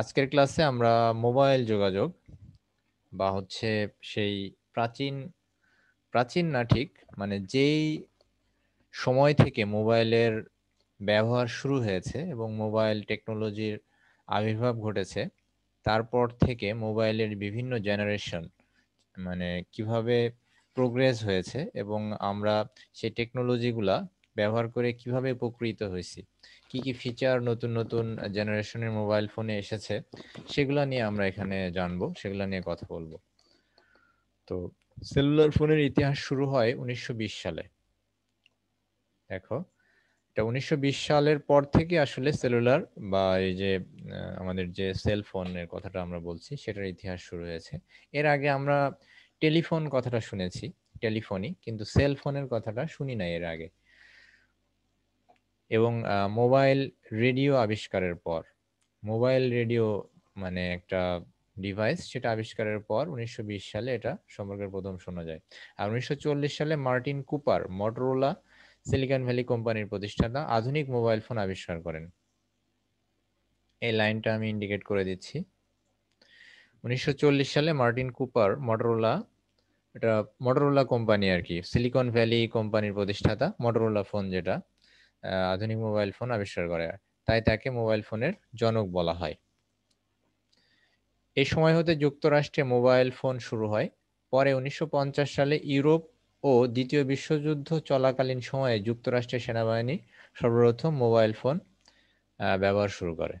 আজকের ক্লাসে আমরা মোবাইল যোগাযোগ বা হচ্ছে সেই প্রাচীন প্রাচীন না ঠিক মানে যেই সময় থেকে মোবাইলের ব্যবহার শুরু হয়েছে এবং মোবাইল টেকনোলজির আবির্ভাব ঘটেছে তারপর থেকে মোবাইলের বিভিন্ন জেনারেশন মানে কিভাবে প্রোগ্রেস হয়েছে এবং আমরা সেই টেকনোলজিগুলা ব্যবহার করে কিভাবে উপকৃত হয়েছি কি কি ফিচার নতুন নতুন জেনারেশনের মোবাইল ফোনে এসেছে সেগুলো নিয়ে আমরা এখানে জানবো সেগুলো নিয়ে কথা বলবো তো সেলুলার ফোনের ইতিহাস শুরু হয় উনিশশো সালে দেখো এটা উনিশশো সালের পর থেকে আসলে সেলুলার বা এই যে আমাদের যে সেল ফোনের কথাটা আমরা বলছি সেটার ইতিহাস শুরু হয়েছে এর আগে আমরা টেলিফোন কথাটা শুনেছি টেলিফোনই কিন্তু সেল ফোনের কথাটা শুনি না এর আগে এবং মোবাইল রেডিও আবিষ্কারের পর মোবাইল রেডিও মানে একটা ডিভাইস সেটা আবিষ্কারের পর উনিশশো সালে এটা সম্পর্কে প্রথম শোনা যায় আর উনিশশো সালে Martin Cooper Motorola Silicon Valley কোম্পানির প্রতিষ্ঠাতা আধুনিক মোবাইল ফোন আবিষ্কার করেন এই লাইনটা আমি ইন্ডিকেট করে দিচ্ছি উনিশশো সালে মার্টিন কুপার মটরোলা এটা মটোরোলা কোম্পানি আর কি সিলিকন ভ্যালি কোম্পানির প্রতিষ্ঠাতা মটোরোলা ফোন যেটা আধুনিক মোবাইল ফোন আবিষ্কার করে তাই তাকে মোবাইল ফোনের জনক বলা হয় এই সময় হতে যুক্তরাষ্ট্রে মোবাইল ফোন শুরু হয় পরে উনিশশো সালে ইউরোপ ও দ্বিতীয় বিশ্বযুদ্ধ চলাকালীন সময়ে যুক্তরাষ্ট্রের সেনাবাহিনী সর্বপ্রথম মোবাইল ফোন ব্যবহার শুরু করে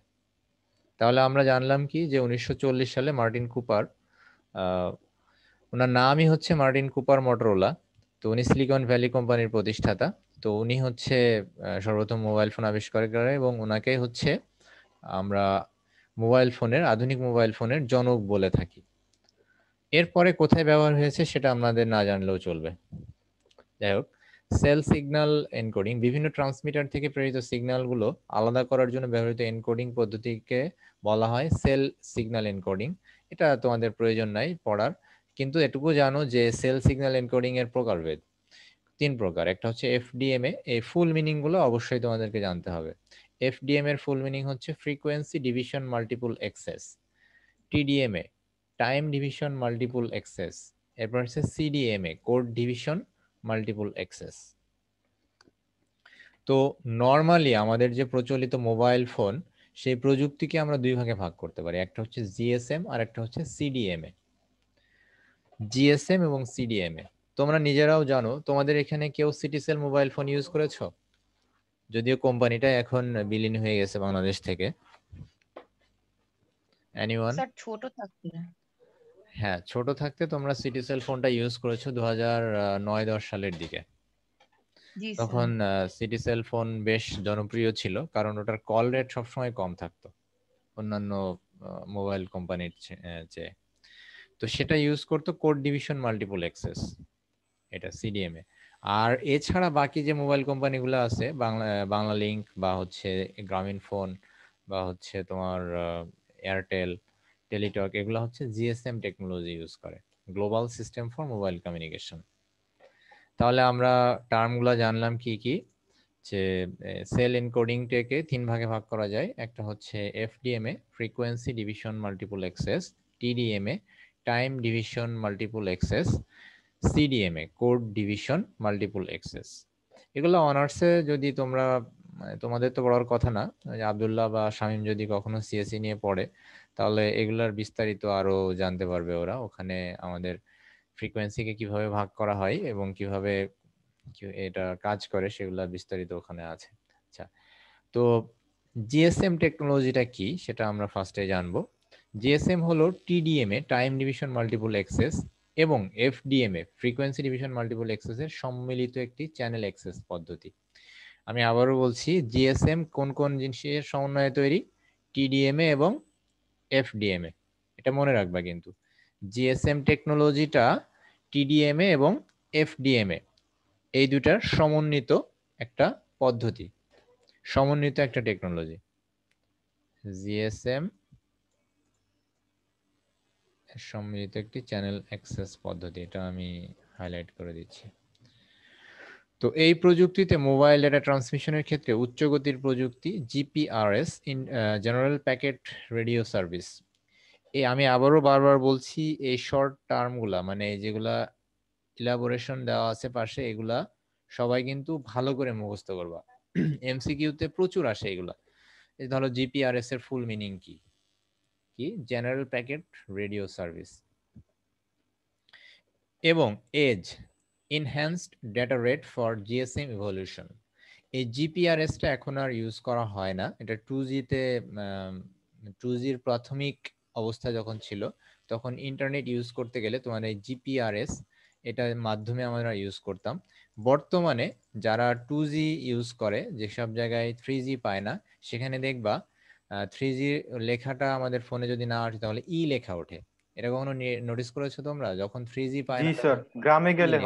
তাহলে আমরা জানলাম কি যে উনিশশো সালে মার্টিন কুপার ওনার নামই হচ্ছে মার্টিন কুপার মটরোলা তো উনি সিলিকন ভ্যালি কোম্পানির প্রতিষ্ঠাতা তো উনি হচ্ছে সর্বপ্রথম মোবাইল ফোন আবিষ্কার করে এবং ওনাকে হচ্ছে আমরা মোবাইল ফোনের আধুনিক মোবাইল ফোনের জনক বলে থাকি এরপরে কোথায় ব্যবহার হয়েছে সেটা আমাদের না জানলেও চলবে যাই হোক সেল সিগন্যাল এনকোডিং বিভিন্ন ট্রান্সমিটার থেকে প্রেরিত সিগন্যালগুলো আলাদা করার জন্য ব্যবহৃত এনকোডিং পদ্ধতিকে বলা হয় সেল সিগন্যাল এনকোডিং এটা তোমাদের প্রয়োজন নাই পড়ার কিন্তু এটুকু জানো যে সেল সিগন্যাল এনকোডিং এর প্রকারভেদ তিন প্রকার একটা হচ্ছে এফডিএমএ এই ফুল মিনিংগুলো অবশ্যই তোমাদেরকে জানতে হবে এফডিএম এর ফুল মিনিং হচ্ছে frequency division multiple access TDMA time division multiple access এরপর হচ্ছে CDMA code division multiple access তো নর্মালি আমাদের যে প্রচলিত মোবাইল ফোন সেই প্রযুক্তিকে আমরা দুই ভাগে ভাগ করতে পারি একটা হচ্ছে জিএসএম আর একটা হচ্ছে সিডিএমএ জিএসএম এবং সিডিএমএ তোমরা নিজেরাও জানো তোমাদের এখানে কেউ সিটিসেল মোবাইল ফোন ইউজ করেছো যদিও কোম্পানিটা এখন বিলীন হয়ে গেছে বাংলাদেশ থেকে এনিওয়ান ছোট থাকতে হ্যাঁ ছোট থাকতে তোমরা সিটিসেল ফোনটা ইউজ করেছো 2009 10 সালের দিকে তখন সিটিসেল ফোন বেশ জনপ্রিয় ছিল কারণ ওটার কল রেট সবসময় কম থাকতো অন্যান্য মোবাইল কোম্পানির চেয়ে তো সেটা ইউজ করতো কোড ডিভিশন মাল্টিপল এক্সেস এটা সিডিএমএ আর এছাড়া বাকি যে মোবাইল কোম্পানিগুলো আছে বাংলা বাংলা লিঙ্ক বা হচ্ছে গ্রামীণ ফোন বা হচ্ছে তোমার এয়ারটেল টেলিটক এগুলো হচ্ছে জিএসএম টেকনোলজি ইউজ করে global system for mobile communication তাহলে আমরা টার্মগুলো জানলাম কি কি যে সেল টেকে তিন ভাগে ভাগ করা যায় একটা হচ্ছে FDMA frequency division multiple access TDMA time division multiple access CDMA code division multiple access এগুলো অনার্সে যদি তোমরা মানে তোমাদের তো পড়ার কথা না আবদুল্লাহ বা শামীম যদি কখনো সিএসি e নিয়ে পড়ে তাহলে এগুলার বিস্তারিত আরো জানতে পারবে ওরা ওখানে আমাদের ফ্রিকোয়েন্সিকে কিভাবে ভাগ করা হয় এবং কিভাবে এটা কাজ করে সেগুলা বিস্তারিত ওখানে আছে আচ্ছা তো জিএসএম টেকনোলজিটা কি সেটা আমরা ফার্স্টে জানবো জিএসএম হলো TDMA time division multiple access এবং এফডিএমএ ফ্রিকোয়েন্সি ডিভিশন মাল্টিপল এক্সেসের সম্মিলিত একটি চ্যানেল এক্সেস পদ্ধতি আমি আবারও বলছি জিএসএম কোন কোন জিনিসের সমন্বয়ে তৈরি টিডিএমএ এবং এফডিএমএ এটা মনে রাখবা কিন্তু জিএসএম টেকনোলজিটা টিডিএমএ এবং এফডিএমএ এই দুটার সমন্বিত একটা পদ্ধতি সমন্বিত একটা টেকনোলজি জিএসএম সম্মিলিত একটি চ্যানেল অ্যাক্সেস পদ্ধতি এটা আমি হাইলাইট করে দিচ্ছি তো এই প্রযুক্তিতে মোবাইল ডেটা ট্রান্সমিশনের ক্ষেত্রে উচ্চ গতির প্রযুক্তি GPRS in general packet radio service এই আমি আবারও বারবার বলছি এই শর্ট টার্মগুলা মানে যেগুলা ইলাবোরেশন দেওয়া আছে পাশে এগুলা সবাই কিন্তু ভালো করে মুখস্থ করবা এমসিকিউতে প্রচুর আসে এগুলা ধরো জিপিআরএস এর ফুল মিনিং কি কি জেনারেল প্যাকেট রেডিও সার্ভিস এবং EDGE enhanced data rate for GSM evolution এই জিপিআরএসটা এখন আর ইউজ করা হয় না এটা টু জিতে টু জির প্রাথমিক অবস্থা যখন ছিল তখন ইন্টারনেট ইউজ করতে গেলে তোমার এই জিপিআরএস এটার মাধ্যমে আমরা ইউজ করতাম বর্তমানে যারা টু জি ইউজ করে যেসব জায়গায় থ্রি জি পায় না সেখানে দেখবা থ্রি জি লেখাটা আমাদের ফোনে যদি না আসে তাহলে ই লেখা ওঠে এটা কখনো নোটিস করেছো তোমরা যখন থ্রি জি পাই স্যার গ্রামে গেলে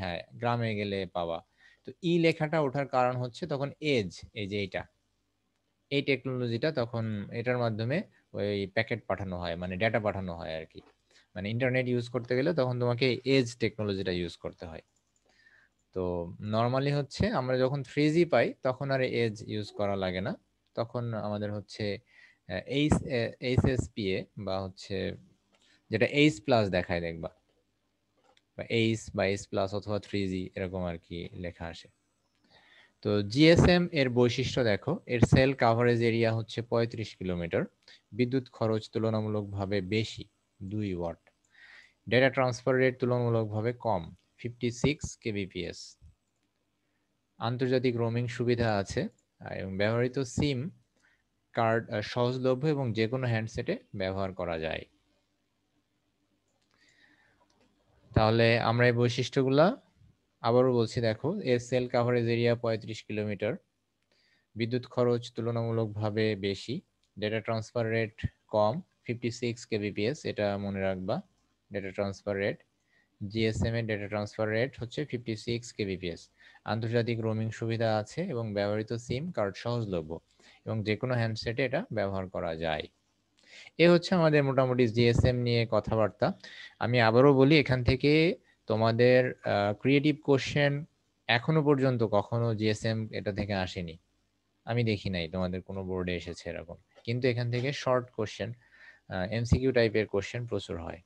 হ্যাঁ গ্রামে গেলে পাওয়া তো ই লেখাটা ওঠার কারণ হচ্ছে তখন এজ এই যে এটা এই টেকনোলজিটা তখন এটার মাধ্যমে ওই প্যাকেট পাঠানো হয় মানে ডেটা পাঠানো হয় আর কি মানে ইন্টারনেট ইউজ করতে গেলে তখন তোমাকে এজ টেকনোলজিটা ইউজ করতে হয় তো নর্মালি হচ্ছে আমরা যখন থ্রি জি পাই তখন আর এজ ইউজ করা লাগে না তখন আমাদের হচ্ছে এইচ এইচএসপিএ বা হচ্ছে যেটা এইচ প্লাস দেখায় দেখবা বা এইচ বা এইচ প্লাস অথবা থ্রি জি এরকম আর কি লেখা আসে তো জিএসএম এর বৈশিষ্ট্য দেখো এর সেল কাভারেজ এরিয়া হচ্ছে পঁয়ত্রিশ কিলোমিটার বিদ্যুৎ খরচ তুলনামূলকভাবে বেশি দুই ওয়াট ডেটা ট্রান্সফার রেট তুলনামূলকভাবে কম ফিফটি সিক্স কেবিপিএস আন্তর্জাতিক রোমিং সুবিধা আছে এবং ব্যবহৃত সিম কার্ড সহজলভ্য এবং যে কোনো হ্যান্ডসেটে ব্যবহার করা যায় তাহলে আমরা এই বৈশিষ্ট্যগুলা আবারও বলছি দেখো এর সেল কাভারেজ এরিয়া পঁয়ত্রিশ কিলোমিটার বিদ্যুৎ খরচ তুলনামূলকভাবে বেশি ডেটা ট্রান্সফার রেট কম ফিফটি সিক্স কেবিপিএস এটা মনে রাখবা ডেটা ট্রান্সফার রেট জিএসএম এর ডেটা ট্রান্সফার রেট হচ্ছে ফিফটি সিক্স কেবিপিএস আন্তর্জাতিক রোমিং সুবিধা আছে এবং ব্যবহৃত সিম কার্ড সহজলভ্য এবং যে কোনো হ্যান্ডসেটে এটা ব্যবহার করা যায় এ হচ্ছে আমাদের মোটামুটি জিএসএম নিয়ে কথাবার্তা আমি আবারও বলি এখান থেকে তোমাদের ক্রিয়েটিভ কোশ্চেন এখনো পর্যন্ত কখনো জিএসএম এটা থেকে আসেনি আমি দেখি নাই তোমাদের কোনো বোর্ডে এসেছে এরকম কিন্তু এখান থেকে শর্ট কোশ্চেন এমসিকিউ টাইপের কোশ্চেন প্রচুর হয়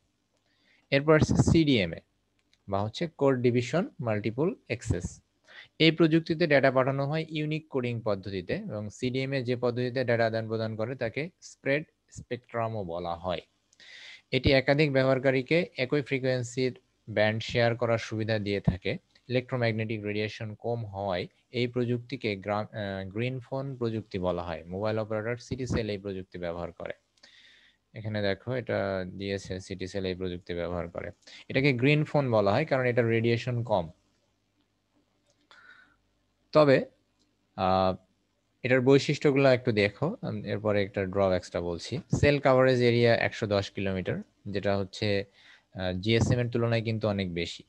এরপর সিডিএমএ বা হচ্ছে কোড ডিভিশন মাল্টিপল এক্সেস এই প্রযুক্তিতে ডেটা পাঠানো হয় ইউনিক কোডিং পদ্ধতিতে এবং সিডিএম এ যে পদ্ধতিতে ডেটা আদান প্রদান করে তাকে স্প্রেড স্পেকট্রামও বলা হয় এটি একাধিক ব্যবহারকারীকে একই ফ্রিকোয়েন্সির ব্যান্ড শেয়ার করার সুবিধা দিয়ে থাকে ইলেকট্রোম্যাগনেটিক রেডিয়েশন কম হওয়ায় এই প্রযুক্তিকে গ্রিন ফোন প্রযুক্তি বলা হয় মোবাইল অপারেটর সিটি সেল এই প্রযুক্তি ব্যবহার করে এখানে দেখো এটা ডিএসএল সিটি সেল এই প্রযুক্তি ব্যবহার করে এটাকে গ্রিন ফোন বলা হয় কারণ এটা রেডিয়েশন কম তবে এটার বৈশিষ্ট্যগুলো একটু দেখো এরপরে একটা ড্রব্যাক্সটা বলছি সেল কাভারেজ এরিয়া একশো দশ কিলোমিটার যেটা হচ্ছে জিএসএম এর তুলনায় কিন্তু অনেক বেশি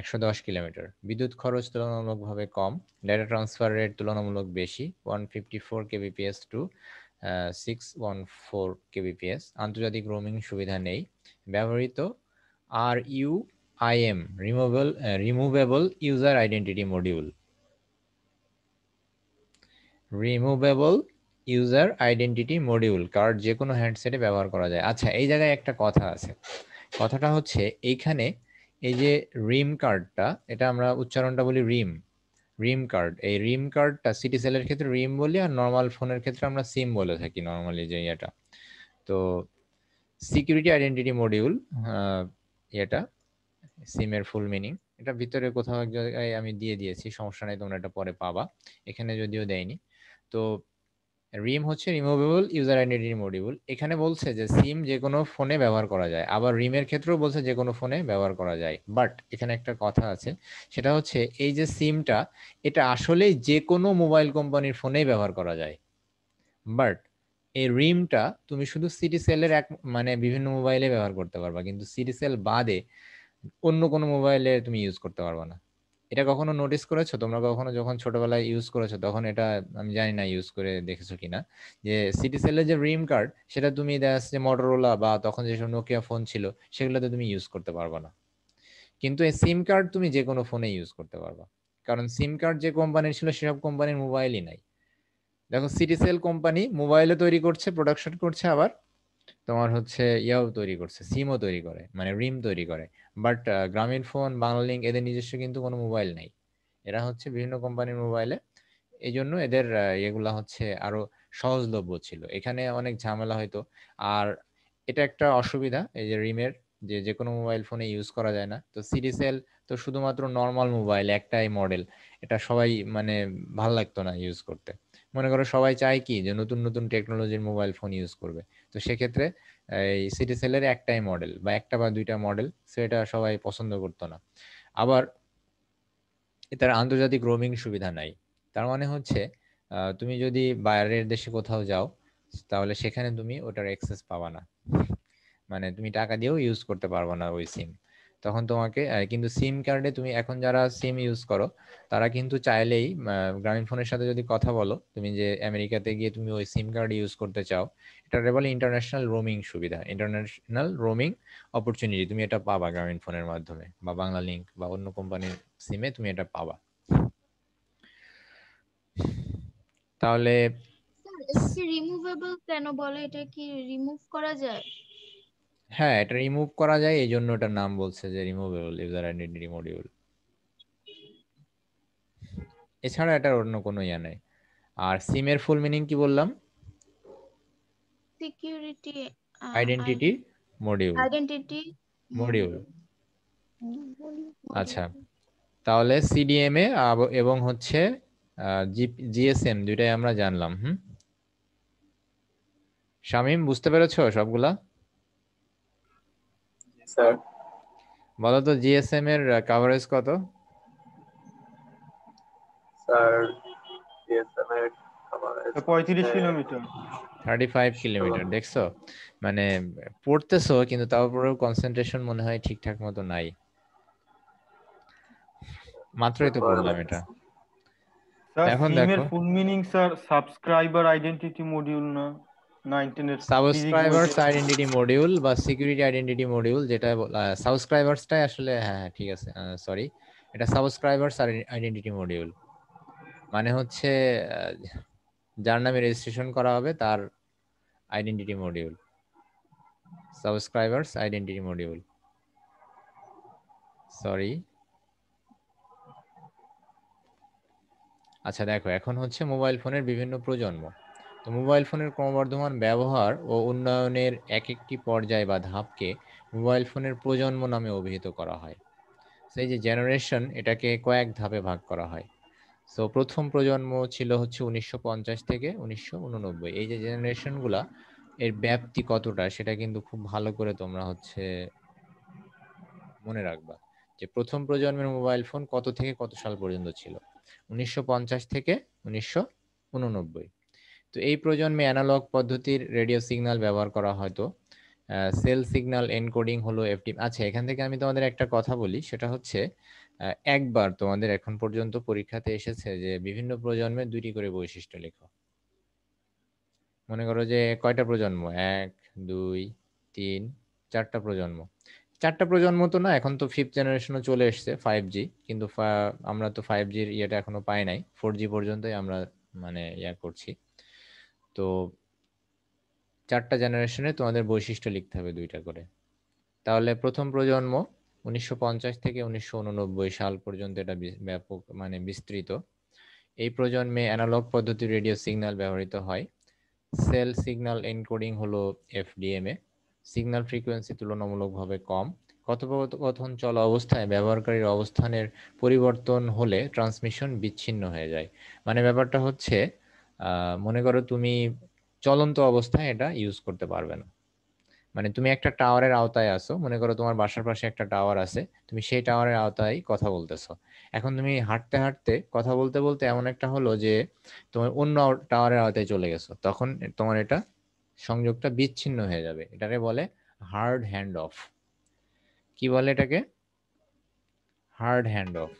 একশো দশ কিলোমিটার বিদ্যুৎ খরচ তুলনামূলকভাবে কম ডেটা ট্রান্সফার রেট তুলনামূলক বেশি one fifty four kbps to six one four kbps আন্তর্জাতিক রোমিং সুবিধা নেই ব্যবহৃত R U IM, removable, uh, removable user identity module. Removable user identity module card যে কোনো হ্যান্ডসেটে ব্যবহার করা যায় আচ্ছা এই জায়গায় একটা কথা আছে কথাটা হচ্ছে এইখানে এই যে রিম কার্ডটা এটা আমরা উচ্চারণটা বলি রিম রিম কার্ড এই রিম কার্ডটা সিটি সেলের ক্ষেত্রে রিম বলি আর নর্মাল ফোনের ক্ষেত্রে আমরা সিম বলে থাকি নর্মালি যে ইয়েটা তো সিকিউরিটি আইডেন্টিটি মডিউল এটা সিমের ফুল মিনিং এটা ভিতরে কোথাও এক জায়গায় আমি দিয়ে দিয়েছি সমস্যা নেই তোমরা এটা পরে পাবা এখানে যদিও দেয়নি তো রিম হচ্ছে রিমুভেবল ইউজার আইডেন্টি রিমোডিবল এখানে বলছে যে সিম যে কোনো ফোনে ব্যবহার করা যায় আবার রিমের ক্ষেত্রেও বলছে যে কোনো ফোনে ব্যবহার করা যায় বাট এখানে একটা কথা আছে সেটা হচ্ছে এই যে সিমটা এটা আসলে যে কোনো মোবাইল কোম্পানির ফোনেই ব্যবহার করা যায় বাট এই রিমটা তুমি শুধু সিটি সেলের এক মানে বিভিন্ন মোবাইলে ব্যবহার করতে পারবা কিন্তু সিটি সেল বাদে অন্য কোনো মোবাইলে তুমি ইউজ করতে পারবে না এটা কখনো নোটিস করেছো তোমরা কখনো যখন ছোটবেলায় ইউজ করেছো তখন এটা আমি জানি না ইউজ করে দেখেছো কিনা যে সিটি সেলের যে রিম কার্ড সেটা তুমি দেখ যে মটোরোলা বা তখন যেসব নোকিয়া ফোন ছিল সেগুলোতে তুমি ইউজ করতে পারবে না কিন্তু এই সিম কার্ড তুমি যে কোনো ফোনে ইউজ করতে পারবা কারণ সিম কার্ড যে কোম্পানির ছিল সেসব কোম্পানির মোবাইলই নাই দেখো সিটি সেল কোম্পানি মোবাইলে তৈরি করছে প্রোডাকশন করছে আবার তোমার হচ্ছে ইয়াও তৈরি করছে সিমও তৈরি করে মানে রিম তৈরি করে বাট গ্রামীণ ফোন বাংলালিংক এদের নিজস্ব কিন্তু কোনো মোবাইল নেই এরা হচ্ছে বিভিন্ন কোম্পানির মোবাইলে এই জন্য এদের এগুলা হচ্ছে আরো সহজলভ্য ছিল এখানে অনেক ঝামেলা হয়তো আর এটা একটা অসুবিধা এই যে রিমের যে যে কোনো মোবাইল ফোনে ইউজ করা যায় না তো সিরিসেল তো শুধুমাত্র নর্মাল মোবাইল একটাই মডেল এটা সবাই মানে ভাল লাগতো না ইউজ করতে মনে করো সবাই চায় কি যে নতুন নতুন টেকনোলজির মোবাইল ফোন ইউজ করবে তো সেক্ষেত্রে এই সিটি সেলের একটাই মডেল বা একটা বা দুইটা মডেল সেটা সবাই পছন্দ করতো না আবার এটার আন্তর্জাতিক রোমিং সুবিধা নাই তার মানে হচ্ছে তুমি যদি বাইরের দেশে কোথাও যাও তাহলে সেখানে তুমি ওটার অ্যাক্সেস পাবা না মানে তুমি টাকা দিয়েও ইউজ করতে পারবো না ওই সিম তখন তোমাকে কিন্তু সিম কার্ডে তুমি এখন যারা সিম ইউজ করো তারা কিন্তু চাইলেই গ্রামীণ ফোনের সাথে যদি কথা বলো তুমি যে আমেরিকাতে গিয়ে তুমি ওই সিম কার্ড ইউজ করতে চাও এটা বলে ইন্টারন্যাশনাল রোমিং সুবিধা ইন্টারন্যাশনাল রোমিং অপরচুনিটি তুমি এটা পাবা গ্রামীণ ফোনের মাধ্যমে বা বাংলা লিঙ্ক বা অন্য কোম্পানির সিমে তুমি এটা পাবা তাহলে রিমুভেবল কেন বলে এটা কি রিমুভ করা যায় হ্যাঁ এটা রিমুভ করা যায় এই জন্য ওটার নাম বলছে যে রিমুভেবল ইউজার আইডেন্টি মডিউল এছাড়া এটার অন্য কোনো ইয়া নাই আর সিমের ফুল মিনিং কি বললাম security identity module identity module আচ্ছা তাহলে সিডিএমএ এবং হচ্ছে জিএসএম দুইটাই আমরা জানলাম হুম শামিম বুঝতে পেরেছো সবগুলা স্যার বলো জিএসএম এর কভারেজ কত স্যার জিএসএম এর কিলোমিটার দেখছো মানে পড়তেছো কিন্তু তারপরেও কনসেন্ট্রেশন মনে হয় ঠিকঠাক মতো নাই মাত্রই তো বললাম এটা এখন দেখো full meaning sir subscriber identity module না সাবস্ক্রাইবার্স আইডেন্টিটি মডিউল বা সিকিউরিটি আইডেন্টিটি মডিউল যেটা সাবস্ক্রাইবার্সটাই আসলে হ্যাঁ, হ্যাঁ ঠিক আছে সরি এটা সাবস্ক্রাইবার্স আইডেন্টিটি মডিউল মানে হচ্ছে যার নামে রেজিস্ট্রেশন করা হবে তার identity module subscribers identity module sorry আচ্ছা দেখো এখন হচ্ছে মোবাইল ফোনের বিভিন্ন প্রজন্ম তো মোবাইল ফোনের ক্রমবর্ধমান ব্যবহার ও উন্নয়নের এক একটি পর্যায় বা ধাপকে মোবাইল ফোনের প্রজন্ম নামে অভিহিত করা হয় সেই যে জেনারেশন এটাকে কয়েক ধাপে ভাগ করা হয় সো প্রথম প্রজন্ম ছিল হচ্ছে উনিশশো থেকে উনিশশো এই যে জেনারেশনগুলা এর ব্যাপ্তি কতটা সেটা কিন্তু খুব ভালো করে তোমরা হচ্ছে মনে রাখবা যে প্রথম প্রজন্মের মোবাইল ফোন কত থেকে কত সাল পর্যন্ত ছিল উনিশশো থেকে উনিশশো তো এই প্রজন্মে অ্যানালগ পদ্ধতির রেডিও সিগন্যাল ব্যবহার করা হয়তো সেল সিগন্যাল এনকোডিং হলো এফটি আচ্ছা এখান থেকে আমি তোমাদের একটা কথা বলি সেটা হচ্ছে একবার তোমাদের এখন পর্যন্ত পরীক্ষাতে এসেছে যে বিভিন্ন প্রজন্মে দুটি করে বৈশিষ্ট্য লেখো মনে করো যে কয়টা প্রজন্ম এক দুই তিন চারটা প্রজন্ম চারটা প্রজন্ম তো না এখন তো ফিফথ জেনারেশনও চলে এসছে ফাইভ জি কিন্তু আমরা তো ফাইভ জির ইয়েটা এখনো পাই নাই ফোর জি পর্যন্তই আমরা মানে ইয়া করছি তো চারটা জেনারেশনে তোমাদের বৈশিষ্ট্য লিখতে হবে দুইটা করে তাহলে প্রথম প্রজন্ম উনিশশো থেকে উনিশশো সাল পর্যন্ত এটা ব্যাপক মানে বিস্তৃত এই প্রজন্মে অ্যানালগ পদ্ধতি রেডিও সিগন্যাল ব্যবহৃত হয় সেল সিগন্যাল এনকোডিং হলো এফডিএমএ সিগন্যাল ফ্রিকোয়েন্সি তুলনামূলকভাবে কম কথোপকথন চল অবস্থায় ব্যবহারকারীর অবস্থানের পরিবর্তন হলে ট্রান্সমিশন বিচ্ছিন্ন হয়ে যায় মানে ব্যাপারটা হচ্ছে মনে করো তুমি চলন্ত অবস্থায় এটা ইউজ করতে পারবে না মানে তুমি একটা টাওয়ারের আওতায় আসো মনে করো তোমার বাসার পাশে একটা টাওয়ার আছে তুমি সেই টাওয়ারের আওতায় কথা বলতেছো এখন তুমি হাঁটতে হাঁটতে কথা বলতে বলতে এমন একটা হলো যে তোমার অন্য টাওয়ারের আওতায় চলে গেছো তখন তোমার এটা সংযোগটা বিচ্ছিন্ন হয়ে যাবে এটাকে বলে হার্ড হ্যান্ড অফ কি বলে এটাকে হার্ড হ্যান্ড অফ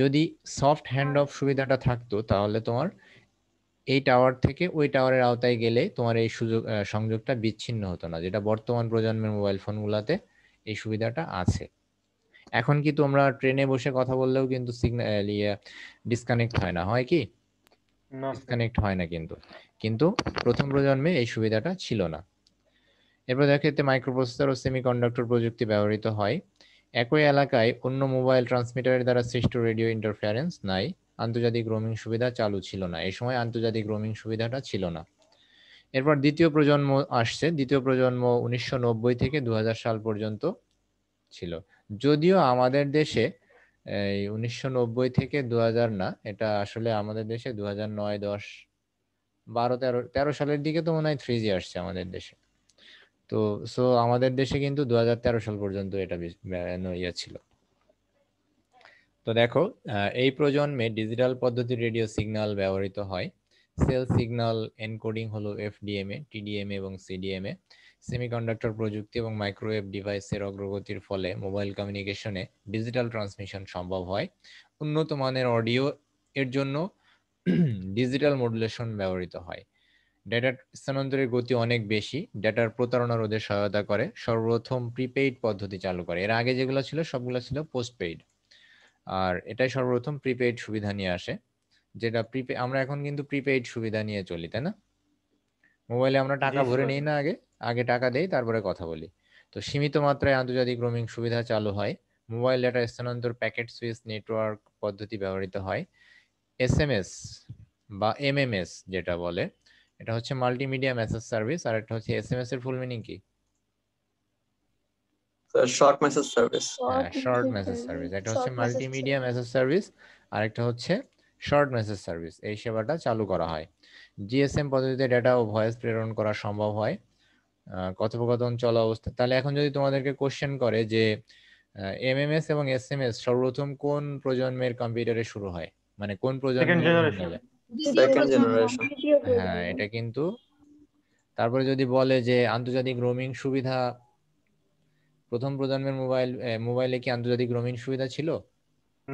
যদি সফট হ্যান্ড অফ সুবিধাটা থাকতো তাহলে তোমার এই টাওয়ার থেকে ওই টাওয়ারের আওতায় গেলে তোমার এই সুযোগ সংযোগটা বিচ্ছিন্ন হতো না যেটা বর্তমান প্রজন্মের মোবাইল ফোনগুলোতে এই সুবিধাটা আছে এখন কি তোমরা ট্রেনে বসে কথা বললেও কিন্তু সিগন্যাল ইয়ে ডিসকানেক্ট হয় না হয় কি ডিসকানেক্ট হয় না কিন্তু কিন্তু প্রথম প্রজন্মে এই সুবিধাটা ছিল না এরপর দেখাতে মাইক্রোপ্রসেসর ও সেমিকন্ডাক্টর প্রযুক্তি ব্যবহৃত হয় একই এলাকায় অন্য মোবাইল ট্রান্সমিটারের দ্বারা সৃষ্ট রেডিও ইন্টারফারেন্স নাই আন্তর্জাতিক রোমিং সুবিধা চালু ছিল না এই সময় আন্তর্জাতিক রোমিং সুবিধাটা ছিল না এরপর দ্বিতীয় প্রজন্ম আসছে দ্বিতীয় প্রজন্ম উনিশশো থেকে দু সাল পর্যন্ত ছিল যদিও আমাদের দেশে এই উনিশশো থেকে দু না এটা আসলে আমাদের দেশে দু হাজার নয় দশ বারো তেরো তেরো সালের দিকে তো মনে হয় থ্রি জি আসছে আমাদের দেশে তো সো আমাদের দেশে কিন্তু দু সাল পর্যন্ত এটা ইয়ে ছিল তো দেখো এই প্রজন্মে ডিজিটাল পদ্ধতি রেডিও সিগনাল ব্যবহৃত হয় সেল সিগন্যাল এনকোডিং হলো এফডিএমএ টিডিএমএ এবং সিডিএমএ সেমিকন্ডাক্টর প্রযুক্তি এবং মাইক্রোওয়েভ ডিভাইসের অগ্রগতির ফলে মোবাইল কমিউনিকেশনে ডিজিটাল ট্রান্সমিশন সম্ভব হয় উন্নত মানের অডিও এর জন্য ডিজিটাল মডুলেশন ব্যবহৃত হয় ডেটা স্থানান্তরের গতি অনেক বেশি ডেটার প্রতারণা রোধে সহায়তা করে সর্বপ্রথম প্রিপেইড পদ্ধতি চালু করে এর আগে যেগুলো ছিল সবগুলো ছিল পোস্টপেইড আর এটাই সর্বপ্রথম প্রিপেইড সুবিধা নিয়ে আসে যেটা প্রিপে আমরা এখন কিন্তু প্রিপেইড সুবিধা নিয়ে চলি তাই না মোবাইলে আমরা টাকা ভরে নিই না আগে আগে টাকা দেই তারপরে কথা বলি তো সীমিত মাত্রায় আন্তর্জাতিক রোমিং সুবিধা চালু হয় মোবাইল ডেটা স্থানান্তর প্যাকেট সুইচ নেটওয়ার্ক পদ্ধতি ব্যবহৃত হয় এস এম এস বা এমএমএস যেটা বলে এটা হচ্ছে মাল্টিমিডিয়া মেসেজ সার্ভিস আর একটা হচ্ছে এস এস এর ফুল মিনিং কি short message service short message service এটা হচ্ছে মাল্টিমিডিয়া মেসেজ সার্ভিস আরেকটা হচ্ছে শর্ট মেসেজ সার্ভিস এই সেবাটা চালু করা হয় জিএসএম পদ্ধতিতে ডেটা ও ভয়েস প্রেরণ করা সম্ভব হয় কথোপকথন চলা অবস্থা তাহলে এখন যদি তোমাদেরকে কোশ্চেন করে যে এমএমএস এবং এসএমএস সর্বপ্রথম কোন প্রজন্মের কম্পিউটারে শুরু হয় মানে কোন প্রজন্মের হ্যাঁ এটা কিন্তু তারপরে যদি বলে যে আন্তর্জাতিক রোমিং সুবিধা প্রথম প্রজন্মের মোবাইল মোবাইলে কি আন্তর্জাতিক রোমিং সুবিধা ছিল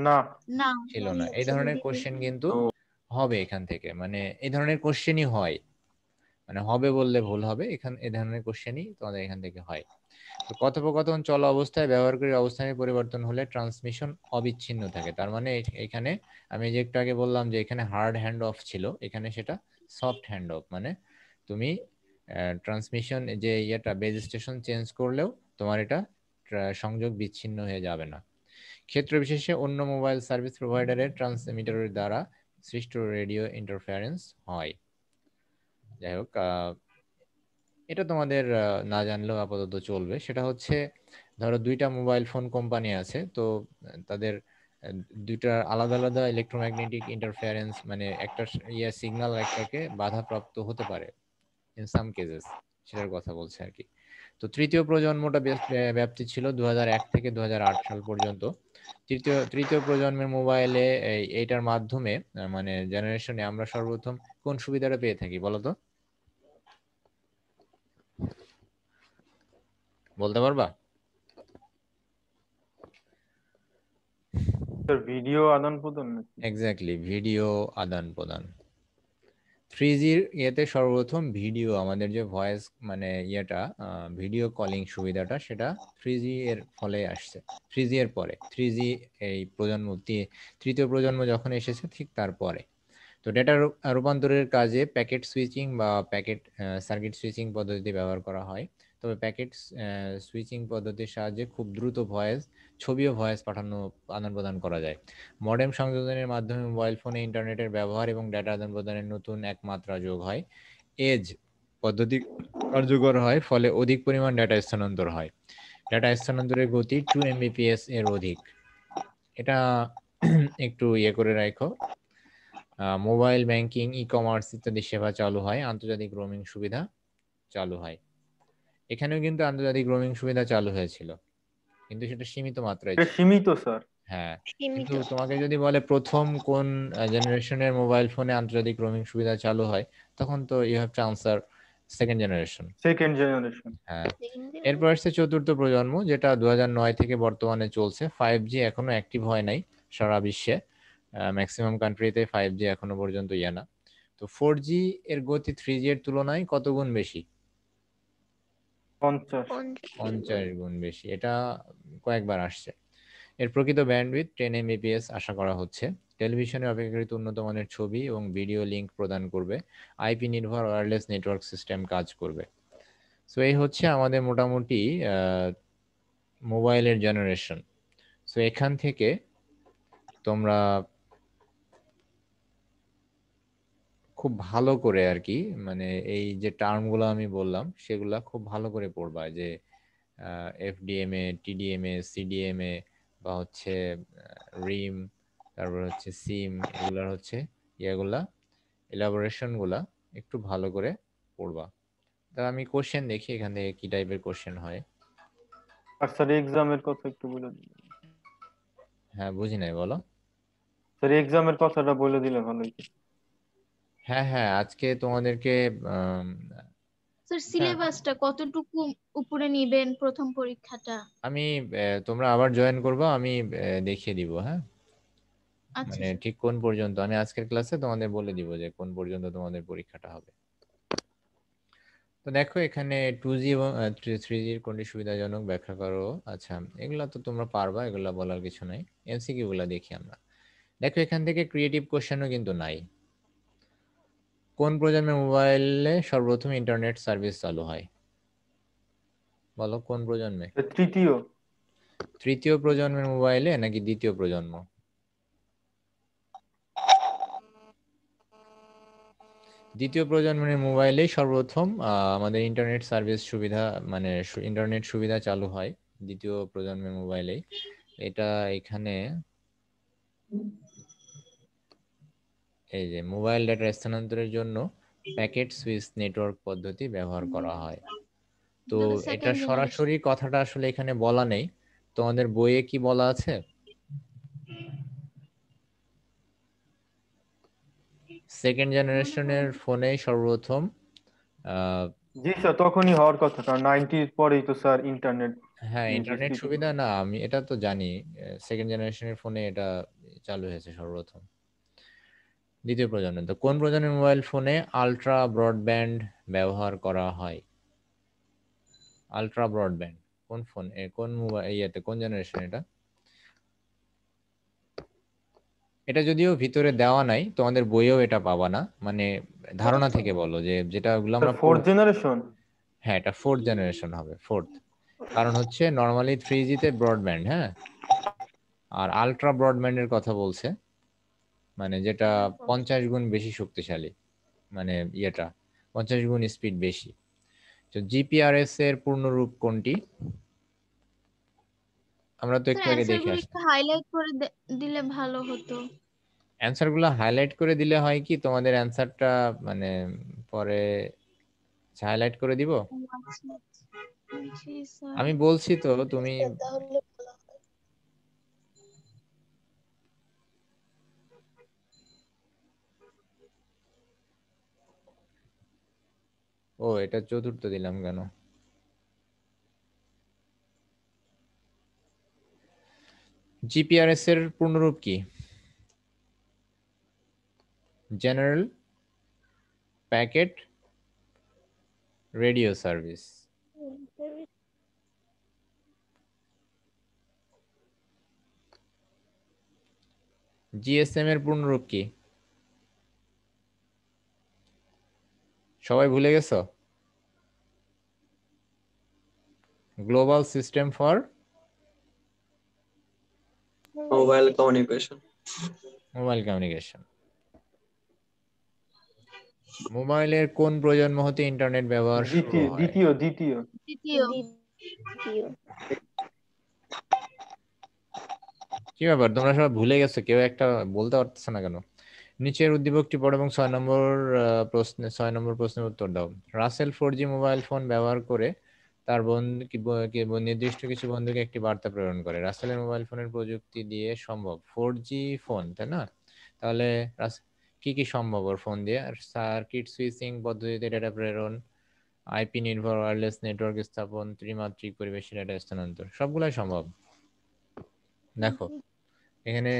না না ছিল না এই ধরনের কোশ্চেন কিন্তু হবে এখান থেকে মানে এই ধরনের কোশ্চেনই হয় মানে হবে বললে ভুল হবে এখান এই ধরনের কোশ্চেনই তোমাদের এখান থেকে হয় কথোপকথন চলা অবস্থায় ব্যবহারকারীর অবস্থানের পরিবর্তন হলে ট্রান্সমিশন অবিচ্ছিন্ন থাকে তার মানে এখানে আমি যে একটু আগে বললাম যে এখানে হার্ড হ্যান্ড অফ ছিল এখানে সেটা সফট হ্যান্ড অফ মানে তুমি ট্রান্সমিশন যে ইয়েটা বেজ স্টেশন চেঞ্জ করলেও তোমার এটা সংযোগ বিচ্ছিন্ন হয়ে যাবে না ক্ষেত্র বিশেষে অন্য মোবাইল সার্ভিস প্রোভাইডারের ট্রান্সমিটারের দ্বারা সৃষ্ট রেডিও ইন্টারফারেন্স হয় যাই হোক এটা তোমাদের না জানলেও আপাতত চলবে সেটা হচ্ছে ধরো দুইটা মোবাইল ফোন কোম্পানি আছে তো তাদের দুইটা আলাদা আলাদা ইলেকট্রোম্যাগনেটিক ইন্টারফারেন্স মানে একটা ইয়ে সিগনাল একটাকে বাধাপ্রাপ্ত হতে পারে ইন সাম কেসেস সেটার কথা বলছে আর কি তো তৃতীয় প্রজন্মটা ব্যাপ্তি ছিল দু থেকে দু সাল পর্যন্ত তৃতীয় তৃতীয় প্রজন্মের মোবাইলে এইটার মাধ্যমে মানে জেনারেশনে আমরা সর্বপ্রথম কোন সুবিধাটা পেয়ে থাকি বলতো বলতে পারবা ভিডিও আদান প্রদান এক্স্যাক্টলি ভিডিও আদান প্রদান ফ্রিজির ইয়েতে সর্বপ্রথম ভিডিও আমাদের যে ভয়েস মানে ইয়েটা ভিডিও কলিং সুবিধাটা সেটা ফ্রিজি এর ফলে আসছে থ্রিজি এর পরে থ্রিজি এই প্রজন্ম তৃতীয় প্রজন্ম যখন এসেছে ঠিক তারপরে তো ডেটা রূপান্তরের কাজে প্যাকেট সুইচিং বা প্যাকেট সার্কিট সুইচিং পদ্ধতি ব্যবহার করা হয় তবে প্যাকেট সুইচিং পদ্ধতির সাহায্যে খুব দ্রুত ভয়েস ছবি ও ভয়েস পাঠানো আদান প্রদান করা যায় মডেম সংযোজনের মাধ্যমে মোবাইল ফোনে ইন্টারনেটের ব্যবহার এবং ডেটা আদান প্রদানের নতুন একমাত্রা যোগ হয় এজ পদ্ধতি কার্যকর হয় ফলে অধিক পরিমাণ ডেটা স্থানান্তর হয় ডেটা স্থানান্তরের গতি টু এমবিপিএস এর অধিক এটা একটু ইয়ে করে রাখো মোবাইল ব্যাংকিং ই কমার্স ইত্যাদি সেবা চালু হয় আন্তর্জাতিক রোমিং সুবিধা চালু হয় এখানেও কিন্তু আন্তর্জাতিক রোমিং সুবিধা চালু হয়েছিল কিন্তু সেটা সীমিত মাত্রায় সীমিত স্যার হ্যাঁ কিন্তু তোমাকে যদি বলে প্রথম কোন জেনারেশনের মোবাইল ফোনে আন্তর্জাতিক রোমিং সুবিধা চালু হয় তখন তো you have to answer second generation second generation হ্যাঁ এরপর আসছে চতুর্থ প্রজন্ম যেটা 2009 থেকে বর্তমানে চলছে 5G এখনো অ্যাক্টিভ হয় নাই সারা বিশ্বে ম্যাক্সিমাম কান্ট্রিতে 5G এখনো পর্যন্ত ইয়া না তো 4G এর গতি 3G এর তুলনায় কত গুণ বেশি পঞ্চাশ গুণ বেশি এটা কয়েকবার আসছে এর প্রকৃত ব্যান্ডউইথ টেন এমবিপিএস আশা করা হচ্ছে টেলিভিশনে অপেক্ষাকৃত উন্নত মানের ছবি এবং ভিডিও লিঙ্ক প্রদান করবে আইপি নির্ভর ওয়ারলেস নেটওয়ার্ক সিস্টেম কাজ করবে সো এই হচ্ছে আমাদের মোটামুটি মোবাইলের জেনারেশন সো এখান থেকে তোমরা খুব ভালো করে আর কি মানে এই যে টার্মগুলো আমি বললাম সেগুলা খুব ভালো করে পড়বা যে এফডিএমএ টিডিএমএ সিডিএমএ বা হচ্ছে রিম তারপর হচ্ছে সিম এগুলার হচ্ছে ইয়েগুলা এলাবোরেশনগুলা একটু ভালো করে পড়বা তা আমি কোশ্চেন দেখি এখান থেকে কি টাইপের কোশ্চেন হয় আর স্যার এক্সামের কথা একটু বলে হ্যাঁ বুঝি নাই বলো স্যার এক্সামের কথাটা বলে দিলে ভালো হতো হ্যাঁ হ্যাঁ আজকে তোমাদেরকে স্যার সিলেবাসটা কতটুকু উপরে নেবেন প্রথম পরীক্ষাটা আমি তোমরা আবার জয়েন করবা আমি দেখিয়ে দিব হ্যাঁ আচ্ছা, মানে ঠিক কোন পর্যন্ত আমি আজকের ক্লাসে তোমাদের বলে দিব যে কোন পর্যন্ত তোমাদের পরীক্ষাটা হবে তো দেখো এখানে টু জি এবং থ্রি জির কোনটি সুবিধাজনক ব্যাখ্যা করো আচ্ছা এগুলা তো তোমরা পারবা এগুলা বলার কিছু নাই এমসিকিউ গুলা দেখি আমরা দেখো এখান থেকে ক্রিয়েটিভ কোশ্চেনও কিন্তু নাই কোন প্রজন্মের মোবাইলে সর্বপ্রথম ইন্টারনেট সার্ভিস চালু হয় বলো কোন প্রজন্মে তৃতীয় তৃতীয় প্রজন্মের মোবাইলে নাকি দ্বিতীয় প্রজন্ম দ্বিতীয় প্রজন্মের মোবাইলে সর্বপ্রথম আমাদের ইন্টারনেট সার্ভিস সুবিধা মানে ইন্টারনেট সুবিধা চালু হয় দ্বিতীয় প্রজন্মের মোবাইলেই এটা এখানে এই যে মোবাইল ডেটা স্থানান্তরের জন্য প্যাকেট সুইচ নেটওয়ার্ক পদ্ধতি ব্যবহার করা হয় তো এটা সরাসরি কথাটা আসলে এখানে বলা নেই তোমাদের বইয়ে কি বলা আছে সেকেন্ড জেনারেশনের ফোনে সর্বপ্রথম জি স্যার তখনই হওয়ার কথা কারণ 90 এর পরেই তো স্যার ইন্টারনেট হ্যাঁ ইন্টারনেট সুবিধা না আমি এটা তো জানি সেকেন্ড জেনারেশনের ফোনে এটা চালু হয়েছে সর্বপ্রথম দ্বিতীয় প্রজন্ম তো কোন প্রজন্মের মোবাইল ফোনে আলট্রা ব্রডব্যান্ড ব্যবহার করা হয় আলট্রা ব্রডব্যান্ড কোন ফোন কোন মোবাইল ইয়েতে কোন জেনারেশন এটা এটা যদিও ভিতরে দেওয়া নাই তোমাদের বইও এটা পাবা না মানে ধারণা থেকে বলো যে যেটা গুলো আমরা ফোর্থ জেনারেশন হ্যাঁ এটা ফোর্থ জেনারেশন হবে ফোর্থ কারণ হচ্ছে নরমালি থ্রি জিতে ব্রডব্যান্ড হ্যাঁ আর আলট্রা ব্রডব্যান্ডের কথা বলছে মানে যেটা হ্যাঁ, পঞ্চাশ গুণ বেশি শক্তিশালী মানে ইয়েটা পঞ্চাশ গুণ স্পিড বেশি তো জিপিআরএস এর পূর্ণরূপ কোনটি আমরা তো একটু আগে দেখে আসি হাইলাইট করে দিলে ভালো হতো অ্যানসার গুলো হাইলাইট করে দিলে হয় কি তোমাদের অ্যানসারটা মানে পরে হাইলাইট করে দিব আচ্ছা, আচ্ছা। আমি বলছি তো তুমি ও এটা চতুর্থ দিলাম কেন জিপিআরএস এর পূর্ণরূপ কি general packet radio service GSM এর পূর্ণরূপ কি সবাই ভুলে গেছো global system for mobile communication mobile communication মোবাইলের কোন প্রজন্ম হতে ইন্টারনেট ব্যবহার দ্বিতীয় ditiyo ditiyo কি ব্যাপার তোমরা সবাই ভুলে গেছো কেউ একটা বলতে পারতেছ না কেন নিচের উদ্দীপকটি পড়ো এবং ছয় নম্বর প্রশ্নে ছয় নম্বর প্রশ্নের উত্তর দাও Rasel four G mobile phone ব্যবহার করে তার বন্ধু নির্দিষ্ট কিছু বন্ধুকে একটি বার্তা প্রেরণ করে রাসেলের মোবাইল ফোনের প্রযুক্তি দিয়ে সম্ভব ফোর জি ফোন তাই না তাহলে কি কি সম্ভব ওর ফোন দিয়ে আর সার্কিট সুইচিং পদ্ধতিতে ডেটা প্রেরণ আইপি নির্ভর ওয়্যারলেস নেটওয়ার্ক স্থাপন ত্রিমাত্রিক পরিবেশে ডেটা স্থানান্তর সবগুলাই সম্ভব দেখো এখানে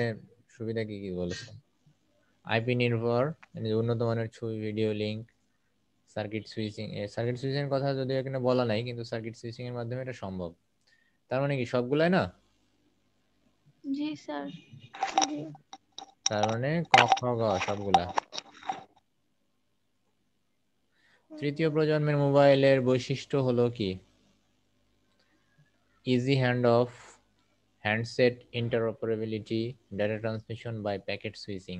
সুবিধা কি কি বলেছে আইপি নির্ভর উন্নত মানের ছবি video link circuit switching circuit switching এর কথা যদি এখানে বলা নাই কিন্তু সার্কিট সুইচিং এর মাধ্যমে এটা সম্ভব তার মানে কি সবগুলাই না জি স্যার তার মানে ক খ গ সবগুলা তৃতীয় প্রজন্মের মোবাইলের বৈশিষ্ট্য হলো কি easy hand off handset interoperability data transmission by packet switching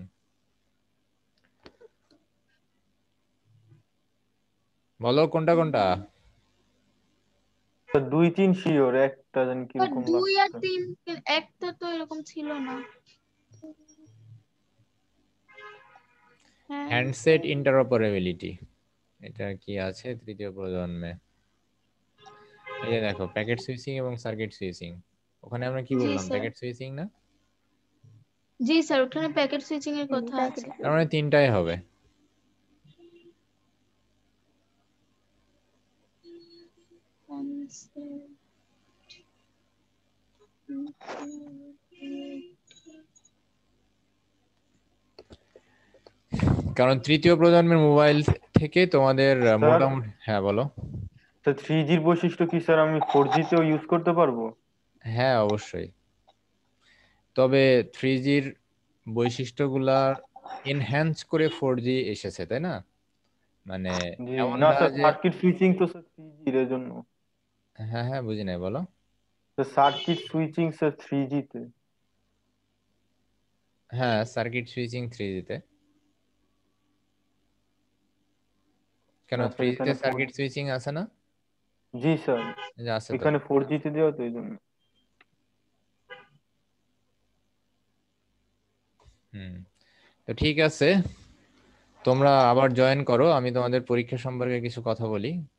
বলো কোনটা কোনটা দুই তিন শিওর একটা জানি কি রকম দুই আর তিন একটা তো এরকম ছিল না হ্যান্ডসেট ইন্টারঅপারেবিলিটি এটা কি আছে তৃতীয় প্রজন্মে এই যে দেখো প্যাকেট সুইচিং এবং সার্কিট সুইচিং ওখানে আমরা কি বললাম প্যাকেট সুইচিং না জি স্যার ওখানে প্যাকেট সুইচিং এর কথা আছে তার মানে তিনটাই হবে কারণ তৃতীয় প্রজন্মের মোবাইল থেকে তোমাদের মোটামুটি হ্যাঁ বলো তো থ্রি জির বৈশিষ্ট্য কি স্যার আমি ফোর জিতেও ইউজ করতে পারবো হ্যাঁ অবশ্যই তবে থ্রি জির বৈশিষ্ট্যগুলা এনহ্যান্স করে ফোর জি এসেছে তাই না মানে না স্যার সার্কিট সুইচিং তো স্যার থ্রি জির জন্য হ্যাঁ হ্যাঁ বুঝি নাই বলো তো সার্কিট সুইচিং থ্রি জিতে হ্যাঁ সার্কিট সুইচিং থ্রি জিতে কেন থ্রি জিতে সার্কিট সুইচিং আছে না জি স্যার এখানে ফোর জিতে দিও তো এই হুম তো ঠিক আছে তোমরা আবার জয়েন করো আমি তোমাদের পরীক্ষা সম্পর্কে কিছু কথা বলি